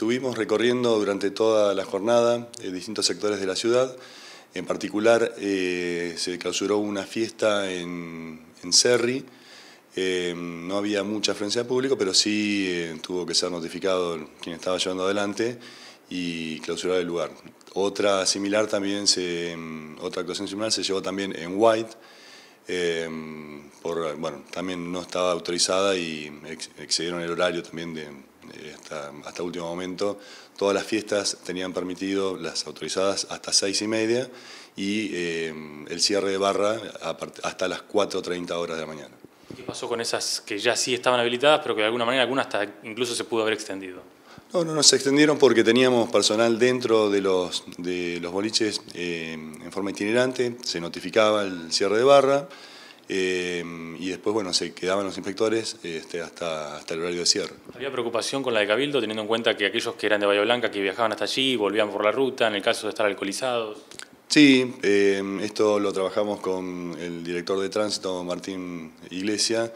Estuvimos recorriendo durante toda la jornada eh, distintos sectores de la ciudad. En particular, eh, se clausuró una fiesta en, en eh, no había mucha afluencia de público, pero sí tuvo que ser notificado quien estaba llevando adelante y clausurar el lugar. Otra similar también, se, mm, otra actuación similar se llevó también en White. Em, por, bueno, también no estaba autorizada y excedieron el horario también de, hasta, el último momento, todas las fiestas tenían permitido, las autorizadas, hasta seis y media y eh, el cierre de barra hasta las 4.30 horas de la mañana. ¿Qué pasó con esas que ya sí estaban habilitadas, pero que de alguna manera alguna hasta incluso se pudo haber extendido? No, no, no, se extendieron porque teníamos personal dentro de los, de los boliches eh, en forma itinerante, se notificaba el cierre de barra, eh, y después, bueno, se quedaban los inspectores este, hasta, hasta el horario de cierre. ¿Había preocupación con la de Cabildo, teniendo en cuenta que aquellos que eran de Bahía Blanca, que viajaban hasta allí, volvían por la ruta, en el caso de estar alcoholizados? Sí, eh, esto lo trabajamos con el director de tránsito, Martín Iglesia,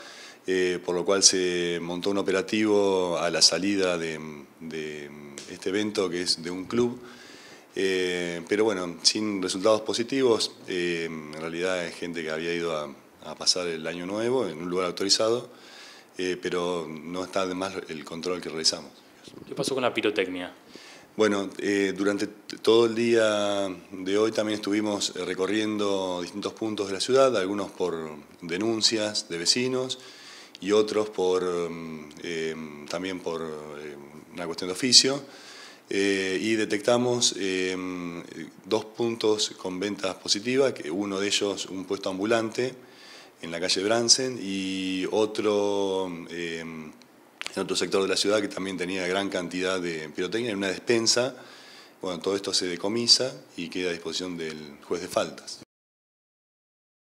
eh, por lo cual se montó un operativo a la salida de, este evento, que es de un club. pero bueno, sin resultados positivos, en realidad es gente que había ido a a pasar el año nuevo en un lugar autorizado, eh, pero no está de más el control que realizamos. ¿Qué pasó con la pirotecnia? Bueno, eh, durante todo el día de hoy también estuvimos eh, recorriendo distintos puntos de la ciudad, algunos por denuncias de vecinos y otros por mm, em, también por em, una cuestión de oficio. y detectamos em, dos puntos con ventas positivas, que uno de ellos un puesto ambulante en la calle Bransen y otro em, en otro sector de la ciudad que también tenía gran cantidad de pirotecnia en una despensa. Bueno, todo esto se decomisa y queda a disposición del juez de faltas.